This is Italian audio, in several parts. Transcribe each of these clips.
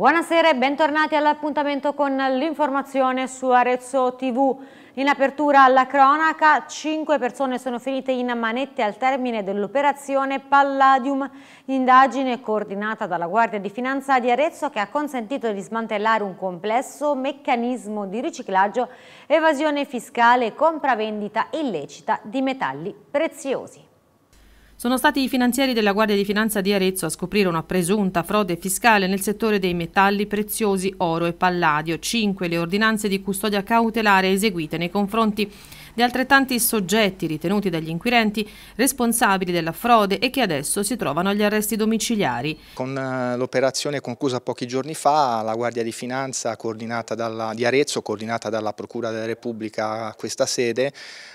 Buonasera e bentornati all'appuntamento con l'informazione su Arezzo TV. In apertura alla cronaca, cinque persone sono finite in manette al termine dell'operazione Palladium, indagine coordinata dalla Guardia di Finanza di Arezzo che ha consentito di smantellare un complesso meccanismo di riciclaggio, evasione fiscale e compravendita illecita di metalli preziosi. Sono stati i finanzieri della Guardia di Finanza di Arezzo a scoprire una presunta frode fiscale nel settore dei metalli preziosi oro e palladio, Cinque le ordinanze di custodia cautelare eseguite nei confronti di altrettanti soggetti ritenuti dagli inquirenti responsabili della frode e che adesso si trovano agli arresti domiciliari. Con eh, l'operazione conclusa pochi giorni fa, la Guardia di Finanza dalla, di Arezzo, coordinata dalla Procura della Repubblica a questa sede,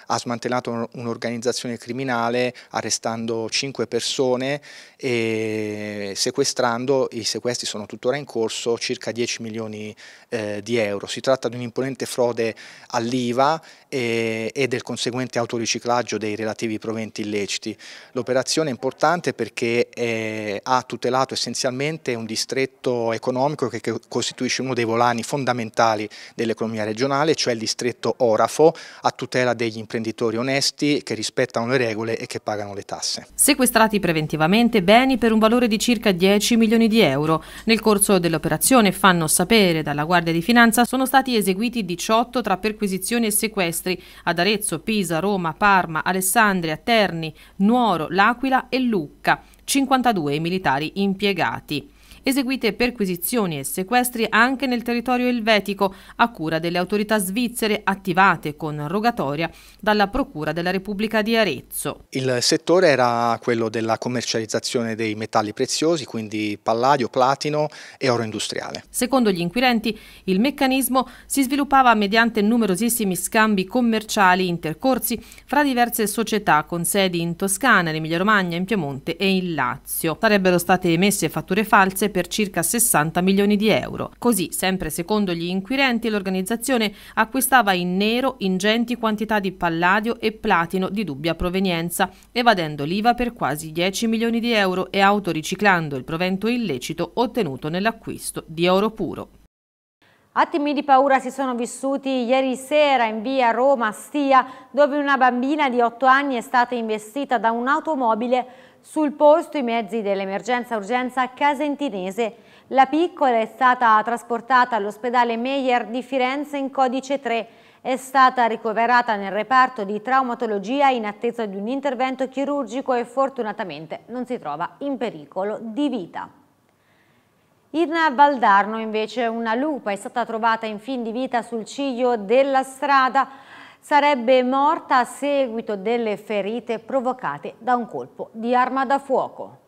ha smantellato un'organizzazione criminale arrestando cinque persone e sequestrando, i sequestri sono tuttora in corso, circa 10 milioni eh, di euro. Si tratta di un'imponente frode all'IVA e, eh, e, del conseguente autoriciclaggio dei relativi proventi illeciti. L'operazione è importante perché eh, ha tutelato essenzialmente un distretto economico che, che costituisce uno dei volani fondamentali dell'economia regionale, cioè il distretto Orafo, a tutela degli imprenditori imprenditori onesti che rispettano le regole e che pagano le tasse. Sequestrati preventivamente beni per un valore di circa 10 milioni di euro. Nel corso dell'operazione fanno sapere dalla Guardia di Finanza sono stati eseguiti 18 tra perquisizioni e sequestri ad Arezzo, Pisa, Roma, Parma, Alessandria, Terni, Nuoro, L'Aquila e Lucca. 52 i militari impiegati eseguite perquisizioni e sequestri anche nel territorio elvetico a cura delle autorità svizzere attivate con rogatoria dalla Procura della Repubblica di Arezzo. Il settore era quello della commercializzazione dei metalli preziosi, quindi palladio, platino e oro industriale. Secondo gli inquirenti, il meccanismo si sviluppava mediante numerosissimi scambi commerciali intercorsi fra diverse società con sedi in Toscana, in Emilia-Romagna, in Piemonte e in Lazio. Sarebbero state emesse fatture false per circa 60 milioni di euro. Così, sempre secondo gli inquirenti, l'organizzazione acquistava in nero ingenti quantità di palladio e platino di dubbia provenienza, evadendo l'IVA per quasi 10 milioni di euro e autoriciclando il provento illecito ottenuto nell'acquisto di oro puro. Attimi di paura si sono vissuti ieri sera in via Roma Stia, dove una bambina di 8 anni è stata investita da un'automobile sul posto i mezzi dell'emergenza-urgenza casentinese. La piccola è stata trasportata all'ospedale Meyer di Firenze in codice 3. È stata ricoverata nel reparto di traumatologia in attesa di un intervento chirurgico e fortunatamente non si trova in pericolo di vita. In Valdarno invece una lupa è stata trovata in fin di vita sul ciglio della strada sarebbe morta a seguito delle ferite provocate da un colpo di arma da fuoco.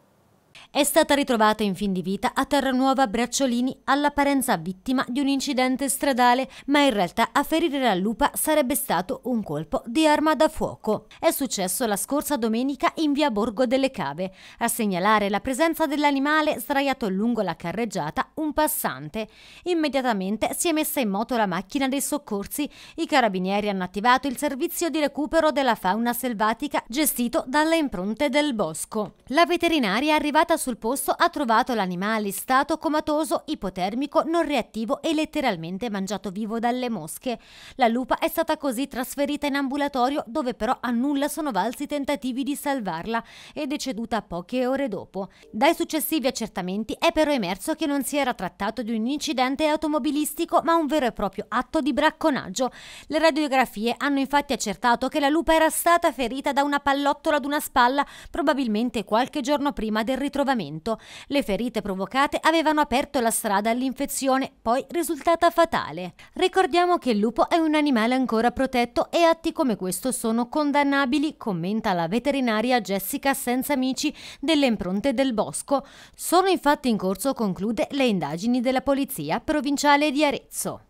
È stata ritrovata in fin di vita a Terranuova Bracciolini all'apparenza vittima di un incidente stradale, ma in realtà a ferire la lupa sarebbe stato un colpo di arma da fuoco. È successo la scorsa domenica in via Borgo delle Cave. A segnalare la presenza dell'animale sdraiato lungo la carreggiata un passante. Immediatamente si è messa in moto la macchina dei soccorsi. I carabinieri hanno attivato il servizio di recupero della fauna selvatica gestito dalle impronte del bosco. La veterinaria è arrivata sul posto ha trovato l'animale in stato comatoso, ipotermico, non reattivo e letteralmente mangiato vivo dalle mosche. La lupa è stata così trasferita in ambulatorio dove però a nulla sono valsi i tentativi di salvarla è deceduta poche ore dopo. Dai successivi accertamenti è però emerso che non si era trattato di un incidente automobilistico ma un vero e proprio atto di bracconaggio. Le radiografie hanno infatti accertato che la lupa era stata ferita da una pallottola ad una spalla probabilmente qualche giorno prima del ritrovamento ritrovamento. Le ferite provocate avevano aperto la strada all'infezione, poi risultata fatale. Ricordiamo che il lupo è un animale ancora protetto e atti come questo sono condannabili, commenta la veterinaria Jessica Senza Amici delle impronte del bosco. Sono infatti in corso, conclude, le indagini della polizia provinciale di Arezzo.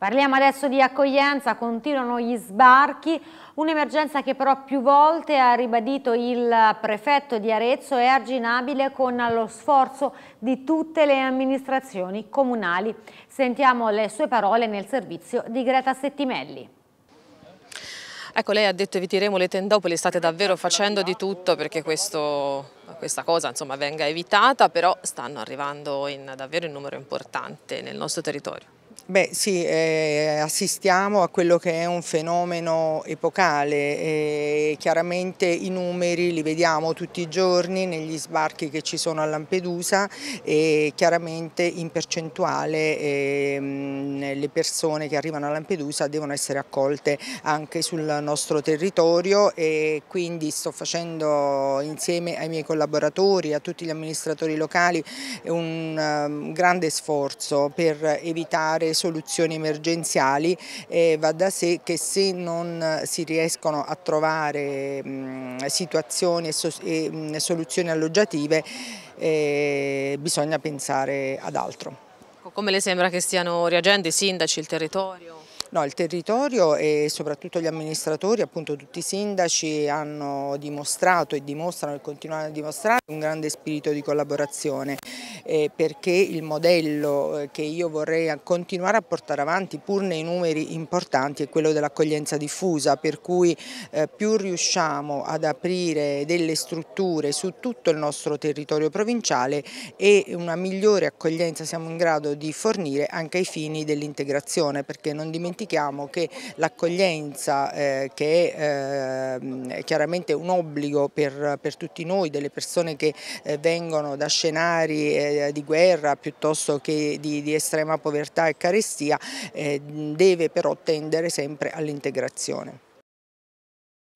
Parliamo adesso di accoglienza, continuano gli sbarchi, un'emergenza che però più volte ha ribadito il prefetto di Arezzo è arginabile con lo sforzo di tutte le amministrazioni comunali. Sentiamo le sue parole nel servizio di Greta Settimelli. Ecco, lei ha detto eviteremo le tendopoli, state davvero facendo di tutto perché questo, questa cosa insomma, venga evitata, però stanno arrivando in, davvero in numero importante nel nostro territorio. Beh sì, eh, assistiamo a quello che è un fenomeno epocale, eh, chiaramente i numeri li vediamo tutti i giorni negli sbarchi che ci sono a Lampedusa e chiaramente in percentuale eh, le persone che arrivano a Lampedusa devono essere accolte anche sul nostro territorio e quindi sto facendo insieme ai miei collaboratori, a tutti gli amministratori locali un um, grande sforzo per evitare soluzioni emergenziali eh, va da sé che se non si riescono a trovare situazioni e, soluzioni alloggiative eh, bisogna pensare ad altro. Come le sembra che stiano reagendo i sindaci, il territorio? No, il territorio e soprattutto gli amministratori, appunto tutti i sindaci hanno dimostrato e dimostrano e continuano a dimostrare un grande spirito di collaborazione eh, perché il modello eh, che io vorrei continuare a portare avanti pur nei numeri importanti è quello dell'accoglienza diffusa per cui eh, più riusciamo ad aprire delle strutture su tutto il nostro territorio provinciale e una migliore accoglienza siamo in grado di fornire anche ai fini dell'integrazione perché non dimentichiamo dimentichiamo che l'accoglienza eh, che è eh, chiaramente un obbligo per, per, tutti noi, delle persone che eh, vengono da scenari eh, di guerra piuttosto che di, di, estrema povertà e carestia, eh, deve però tendere sempre all'integrazione.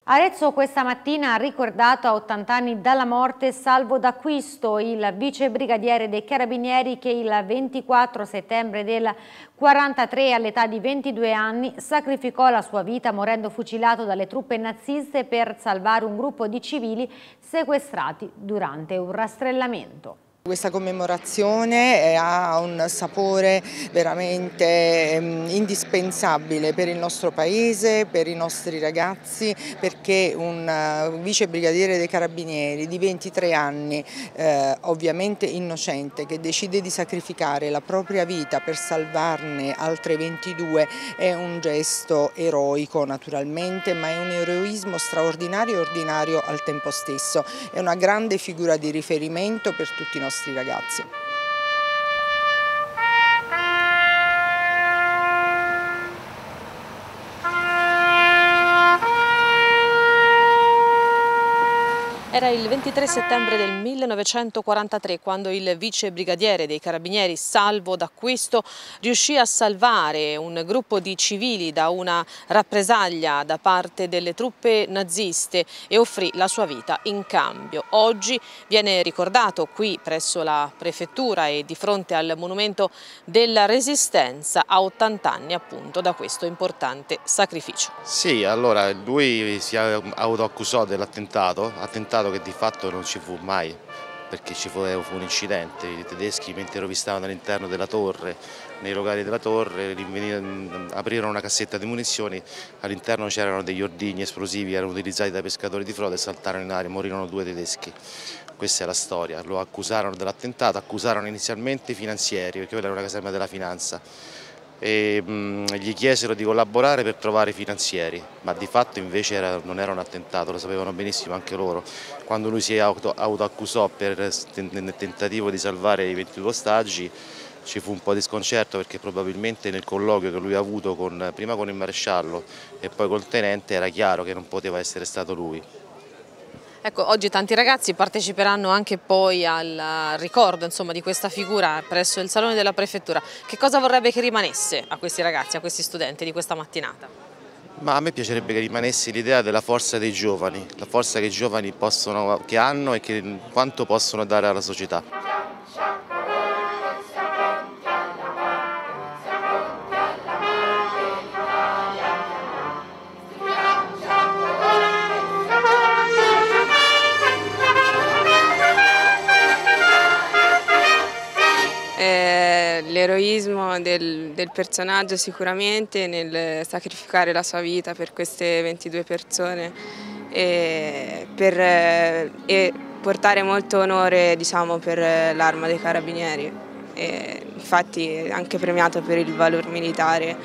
Arezzo questa mattina ha ricordato a 80 anni dalla morte Salvo D'Acquisto, il vice brigadiere dei Carabinieri che il 24 settembre del 1943 all'età di 22 anni sacrificò la sua vita morendo fucilato dalle truppe naziste per salvare un gruppo di civili sequestrati durante un rastrellamento. Questa commemorazione eh, ha un sapore veramente ehm, indispensabile per il nostro paese, per i nostri ragazzi, perché un eh, vice brigadiere dei carabinieri di 23 anni, eh, ovviamente innocente, che decide di sacrificare la propria vita per salvarne altre 22 è un gesto eroico naturalmente, ma è un eroismo straordinario e ordinario al tempo stesso. È una grande figura di riferimento per tutti i nostri nostri ragazzi. Era il 23 settembre del 1943 quando il vice brigadiere dei carabinieri Salvo d'Acquisto riuscì a salvare un gruppo di civili da una rappresaglia da parte delle truppe naziste e offrì la sua vita in cambio. Oggi viene ricordato qui presso la prefettura e di fronte al monumento della resistenza a 80 anni appunto da questo importante sacrificio. Sì, allora lui si autoaccusò dell'attentato, attentato risultato che di fatto non ci fu mai perché ci fu, eh, fu un incidente, i tedeschi mentre rovistavano all'interno della torre, nei locali della torre, aprirono una cassetta di munizioni, all'interno c'erano degli ordigni esplosivi erano utilizzati dai pescatori di frode e saltarono in aria, morirono due tedeschi. Questa è la storia, lo accusarono dell'attentato, accusarono inizialmente i finanzieri, perché quella era una caserma della finanza, e mh, gli chiesero di collaborare per trovare i finanzieri, ma di fatto invece era, non era un attentato, lo sapevano benissimo anche loro. Quando lui si auto, autoaccusò per, nel tentativo di salvare i 22 ostaggi ci fu un po' di sconcerto perché probabilmente nel colloquio che lui ha avuto con, prima con il maresciallo e poi col tenente era chiaro che non poteva essere stato lui. Ecco, oggi tanti ragazzi parteciperanno anche poi al ricordo insomma, di questa figura presso il Salone della Prefettura. Che cosa vorrebbe che rimanesse a questi ragazzi, a questi studenti di questa mattinata? Ma a me piacerebbe che rimanesse l'idea della forza dei giovani, la forza che i giovani possono, che hanno e che, quanto possono dare alla società. L'eroismo del, del, personaggio sicuramente nel sacrificare la sua vita per queste 22 persone e, per, e portare molto onore diciamo, per l'arma dei carabinieri. E infatti è anche premiato per il valor militare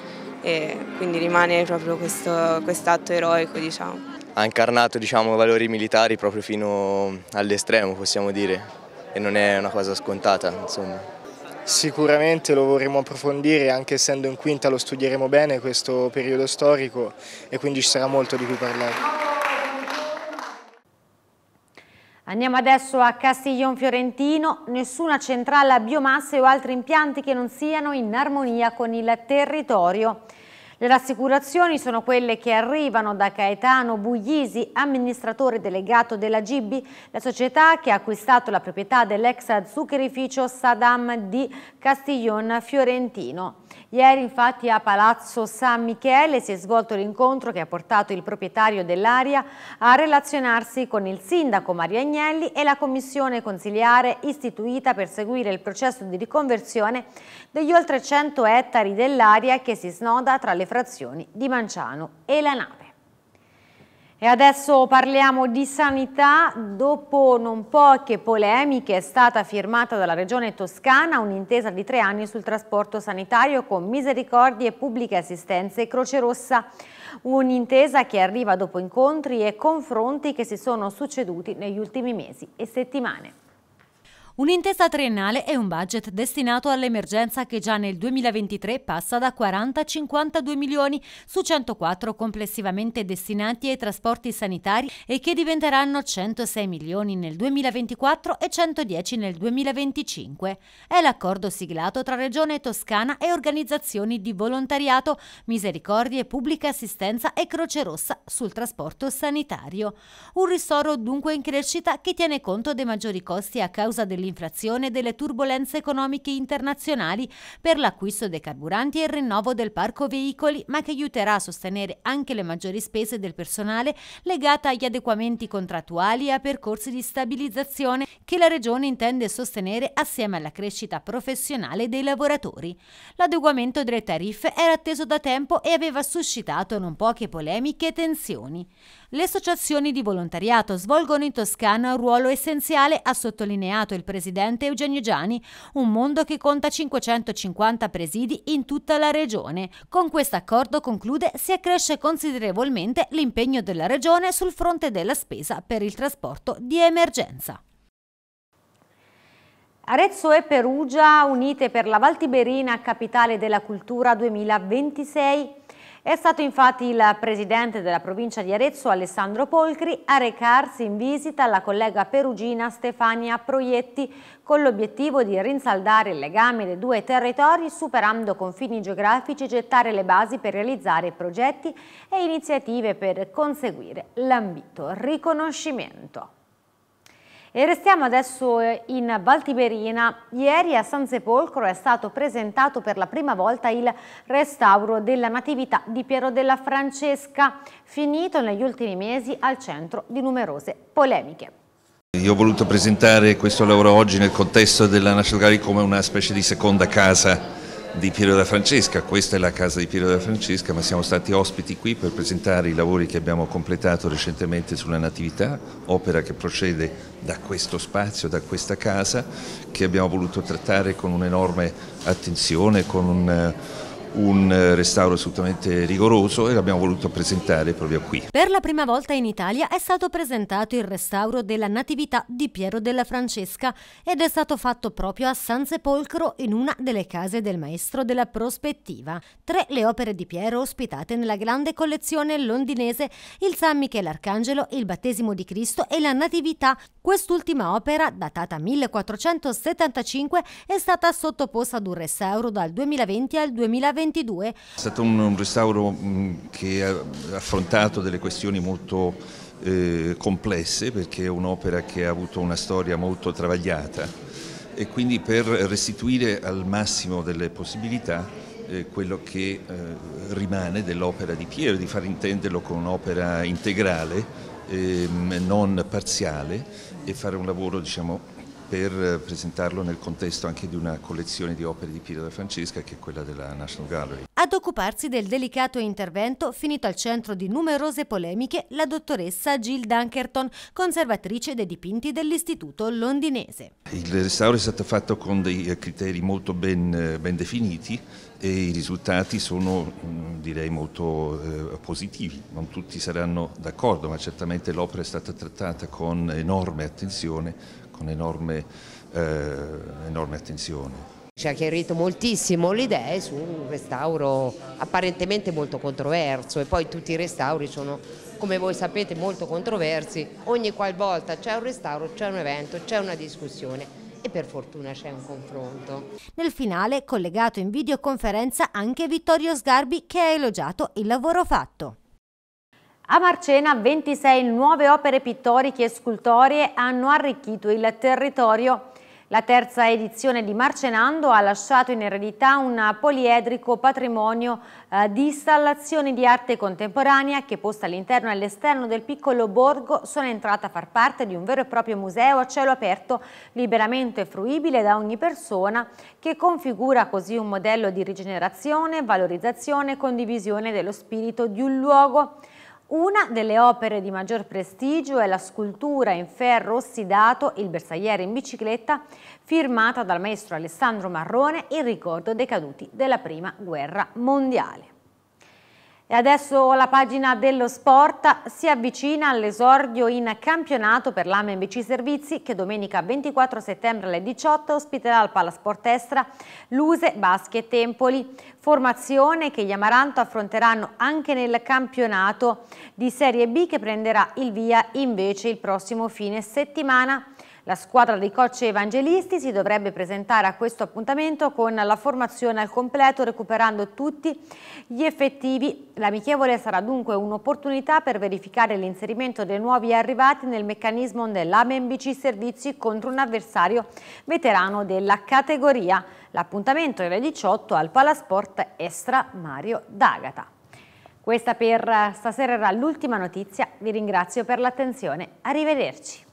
e quindi rimane proprio questo quest atto eroico. Diciamo. Ha incarnato diciamo, valori militari proprio fino all'estremo possiamo dire e non è una cosa scontata insomma. Sicuramente lo vorremmo approfondire, anche essendo in quinta lo studieremo bene questo periodo storico e quindi ci sarà molto di cui parlare. Andiamo adesso a Castiglion Fiorentino, nessuna centrale a biomasse o altri impianti che non siano in armonia con il territorio. Le rassicurazioni sono quelle che arrivano da Caetano Buglisi, amministratore delegato della Gibi, la società che ha acquistato la proprietà dell'ex zuccherificio Saddam di Castiglion Fiorentino. Ieri infatti a Palazzo San Michele si è svolto l'incontro che ha portato il proprietario dell'area a relazionarsi con il sindaco Mario Agnelli e la commissione consiliare istituita per seguire il processo di riconversione degli oltre 100 ettari dell'area che si snoda tra le frazioni di Manciano e la nave. E adesso parliamo di sanità. Dopo non poche polemiche è stata firmata dalla Regione Toscana un'intesa di tre anni sul trasporto sanitario con Misericordie, Pubbliche Assistenze e Croce Rossa. Un'intesa che arriva dopo incontri e confronti che si sono succeduti negli ultimi mesi e settimane. Un'intesa triennale è un budget destinato all'emergenza che già nel 2023 passa da 40 a 52 milioni su 104 complessivamente destinati ai trasporti sanitari e che diventeranno 106 milioni nel 2024 e 110 nel 2025. È l'accordo siglato tra Regione Toscana e organizzazioni di volontariato, misericordie, pubblica assistenza e Croce Rossa sul trasporto sanitario. Un ristoro dunque in crescita che tiene conto dei maggiori costi a causa dell'inflazione dell'inflazione e delle turbulenze economiche internazionali per l'acquisto dei carburanti e il rinnovo del parco veicoli, ma che aiuterà a sostenere anche le maggiori spese del personale legate agli adeguamenti contrattuali e a percorsi di stabilizzazione che la Regione intende sostenere assieme alla crescita professionale dei lavoratori. L'adeguamento delle tariffe era atteso da tempo e aveva suscitato non poche polemiche e tensioni. Le associazioni di volontariato svolgono in Toscana un ruolo essenziale, ha sottolineato il Presidente presidente Eugenio Giani, un mondo che conta 550 presidi in tutta la regione. Con questo accordo, conclude, si accresce considerevolmente l'impegno della regione sul fronte della spesa per il trasporto di emergenza. Arezzo e Perugia unite per la Val Tiberina, Capitale della Cultura 2026 è stato infatti il presidente della provincia di Arezzo, Alessandro Polcri, a recarsi in visita alla collega perugina Stefania Proietti con l'obiettivo di rinsaldare il legame dei due territori superando confini geografici e gettare le basi per realizzare progetti e iniziative per conseguire l'ambito riconoscimento. E restiamo adesso eh, in Valtiberina. Ieri a San Sepolcro è stato presentato per la prima volta il restauro della Natività di Piero della Francesca, finito negli ultimi mesi al centro di numerose polemiche. Io ho voluto presentare questo lavoro oggi nel contesto della National Gallery come una specie di seconda casa di Piero da Francesca, questa è la casa di Piero da Francesca, ma siamo stati ospiti qui per presentare i lavori che abbiamo completato recentemente sulla Natività, opera che procede da questo spazio, da questa casa, che abbiamo voluto trattare con un'enorme attenzione, con un eh, un eh, restauro assolutamente rigoroso e l'abbiamo voluto presentare proprio qui. Per la prima volta in Italia è stato presentato il restauro della Natività di Piero della Francesca ed è stato fatto proprio a San Sepolcro in una delle case del maestro della prospettiva. Tre le opere di Piero ospitate nella grande collezione londinese il San Michele Arcangelo, il Battesimo di Cristo e la Natività. Quest'ultima opera, datata 1475, è stata sottoposta ad un restauro dal 2020 al 2021 22. È stato un, un restauro mm, che ha affrontato delle questioni molto eh, complesse perché è un'opera che ha avuto una storia molto travagliata e quindi per restituire al massimo delle possibilità eh, quello che eh, rimane dell'opera di Piero, di far intenderlo con un'opera integrale, ehm, non parziale e fare un lavoro diciamo, per presentarlo nel contesto anche di una collezione di opere di Piero da Francesca che è quella della National Gallery. Ad occuparsi del delicato intervento, finito al centro di numerose polemiche, la dottoressa Jill Dunkerton, conservatrice dei dipinti dell'istituto londinese. Il restauro è stato fatto con dei criteri molto ben, ben definiti e i risultati sono direi molto eh, positivi, non tutti saranno d'accordo ma certamente l'opera è stata trattata con enorme attenzione con enorme, eh, enorme attenzione. Ci ha chiarito moltissimo le idee su un restauro apparentemente molto controverso e poi tutti i restauri sono, come voi sapete, molto controversi. Ogni qualvolta c'è un restauro, c'è un evento, c'è una discussione e per fortuna c'è un confronto. Nel finale, collegato in videoconferenza anche Vittorio Sgarbi che ha elogiato il lavoro fatto. A Marcena 26 nuove opere pittoriche e scultorie hanno arricchito il territorio. La terza edizione di Marcenando ha lasciato in eredità un poliedrico patrimonio eh, di installazioni di arte contemporanea che posta all'interno e all'esterno del piccolo borgo sono entrata a far parte di un vero e proprio museo a cielo aperto, liberamente fruibile da ogni persona, che configura così un modello di rigenerazione, valorizzazione e condivisione dello spirito di un luogo. Una delle opere di maggior prestigio è la scultura in ferro ossidato Il bersagliere in bicicletta, firmata dal maestro Alessandro Marrone in ricordo dei caduti della Prima Guerra Mondiale. E adesso la pagina dello sport si avvicina all'esordio in campionato per l'AMBC Servizi che domenica 24 settembre alle 18 ospiterà al Palasport Estra Luse, Baschi e Tempoli. Formazione che gli Amaranto affronteranno anche nel campionato di Serie B che prenderà il via invece il prossimo fine settimana. La squadra dei coach evangelisti si dovrebbe presentare a questo appuntamento con la formazione al completo recuperando tutti gli effettivi. L'amichevole sarà dunque un'opportunità per verificare l'inserimento dei nuovi arrivati nel meccanismo dell'AMBC Servizi contro un avversario veterano della categoria. L'appuntamento è alle 18 al Palasport Estra Mario D'Agata. Questa per stasera era l'ultima notizia, vi ringrazio per l'attenzione, arrivederci.